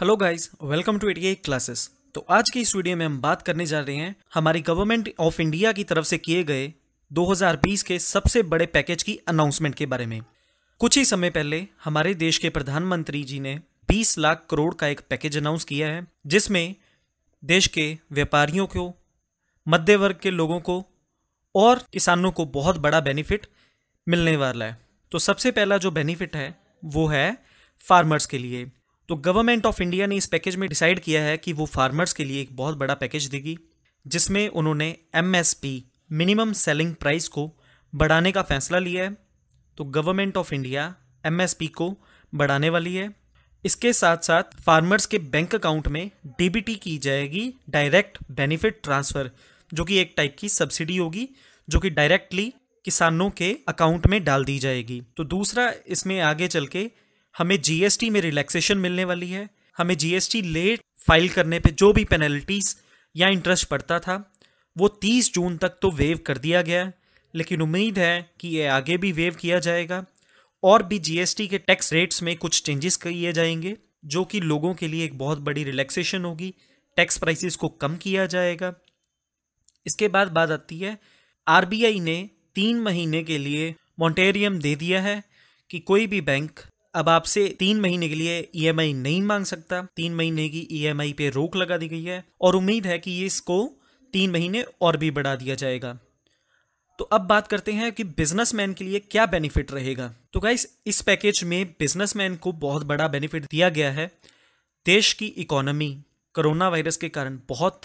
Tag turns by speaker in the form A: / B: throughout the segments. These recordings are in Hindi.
A: hello guys welcome to AT classes तो आज की इस वीडियो में हम बात करने जा रहे हैं हमारी गवर्नमेंट ऑफ इंडिया की तरफ से किए गए 2020 के सबसे बड़े पैकेज की अनाउंसमेंट के बारे में कुछ ही समय पहले हमारे देश के प्रधानमंत्री जी ने 20 लाख करोड़ का एक पैकेज अनाउंस किया है जिसमें देश के व्यापारियों को मध्य वर्ग के लोगों को और किसानों को बहुत बड़ा बेनिफिट मिलने वाला है तो सबसे पहला जो बेनिफिट है वो है फार्मर्स के लिए तो गवर्नमेंट ऑफ इंडिया ने इस पैकेज में डिसाइड किया है कि वो फार्मर्स के लिए एक बहुत बड़ा पैकेज देगी जिसमें उन्होंने एम मिनिमम सेलिंग प्राइस को बढ़ाने का फैसला लिया है तो गवर्नमेंट ऑफ इंडिया एम को बढ़ाने वाली है इसके साथ साथ फार्मर्स के बैंक अकाउंट में डी की जाएगी डायरेक्ट बेनिफिट ट्रांसफ़र जो कि एक टाइप की सब्सिडी होगी जो कि डायरेक्टली किसानों के अकाउंट में डाल दी जाएगी तो दूसरा इसमें आगे चल के हमें जीएसटी में रिलैक्सेशन मिलने वाली है हमें जीएसटी लेट फाइल करने पे जो भी पेनल्टीज या इंटरेस्ट पड़ता था वो 30 जून तक तो वेव कर दिया गया है लेकिन उम्मीद है कि ये आगे भी वेव किया जाएगा और भी जीएसटी के टैक्स रेट्स में कुछ चेंजेस किए जाएंगे जो कि लोगों के लिए एक बहुत बड़ी रिलैक्सेशन होगी टैक्स प्राइसेस को कम किया जाएगा इसके बाद बात आती है आरबीआई ने तीन महीने के लिए मॉन्टेरियम दे दिया है कि कोई भी बैंक अब आपसे तीन महीने के लिए ईएमआई e नहीं मांग सकता तीन महीने की ईएमआई e पे रोक लगा दी गई है और उम्मीद है कि ये इसको तीन महीने और भी बढ़ा दिया जाएगा तो अब बात करते हैं कि बिजनेसमैन के लिए क्या बेनिफिट रहेगा तो गाइस इस पैकेज में बिजनेसमैन को बहुत बड़ा बेनिफिट दिया गया है देश की इकोनॉमी कोरोना वायरस के कारण बहुत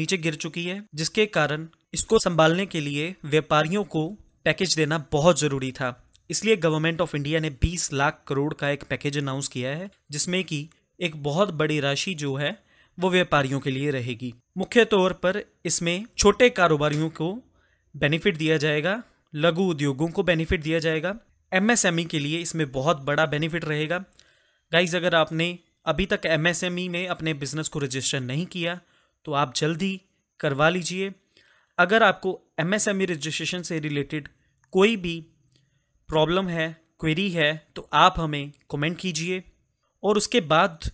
A: नीचे गिर चुकी है जिसके कारण इसको संभालने के लिए व्यापारियों को पैकेज देना बहुत ज़रूरी था इसलिए गवर्नमेंट ऑफ इंडिया ने 20 लाख करोड़ का एक पैकेज अनाउंस किया है जिसमें कि एक बहुत बड़ी राशि जो है वो व्यापारियों के लिए रहेगी मुख्य तौर पर इसमें छोटे कारोबारियों को बेनिफिट दिया जाएगा लघु उद्योगों को बेनिफिट दिया जाएगा एमएसएमई के लिए इसमें बहुत बड़ा बेनिफिट रहेगा गाइज अगर आपने अभी तक एमएसएमई में अपने बिजनेस को रजिस्टर नहीं किया तो आप जल्दी करवा लीजिए अगर आपको एमएसएमई रजिस्ट्रेशन से रिलेटेड कोई भी प्रॉब्लम है क्वेरी है तो आप हमें कमेंट कीजिए और उसके बाद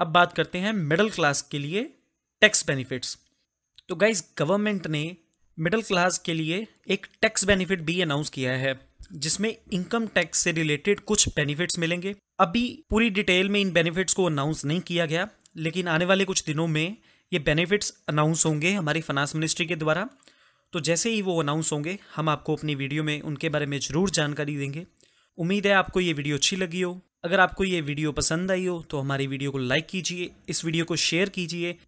A: अब बात करते हैं मिडिल क्लास के लिए टैक्स बेनिफिट्स तो गाइज गवर्नमेंट ने मिडिल क्लास के लिए एक टैक्स बेनिफिट भी अनाउंस किया है जिसमें इनकम टैक्स से रिलेटेड कुछ बेनिफिट्स मिलेंगे अभी पूरी डिटेल में इन बेनिफिट्स को अनाउंस नहीं किया गया लेकिन आने वाले कुछ दिनों में ये बेनिफिट्स अनाउंस होंगे हमारी फाइनेंस मिनिस्ट्री के द्वारा तो जैसे ही वो अनाउंस होंगे हम आपको अपनी वीडियो में उनके बारे में ज़रूर जानकारी देंगे उम्मीद है आपको ये वीडियो अच्छी लगी हो अगर आपको ये वीडियो पसंद आई हो तो हमारी वीडियो को लाइक कीजिए इस वीडियो को शेयर कीजिए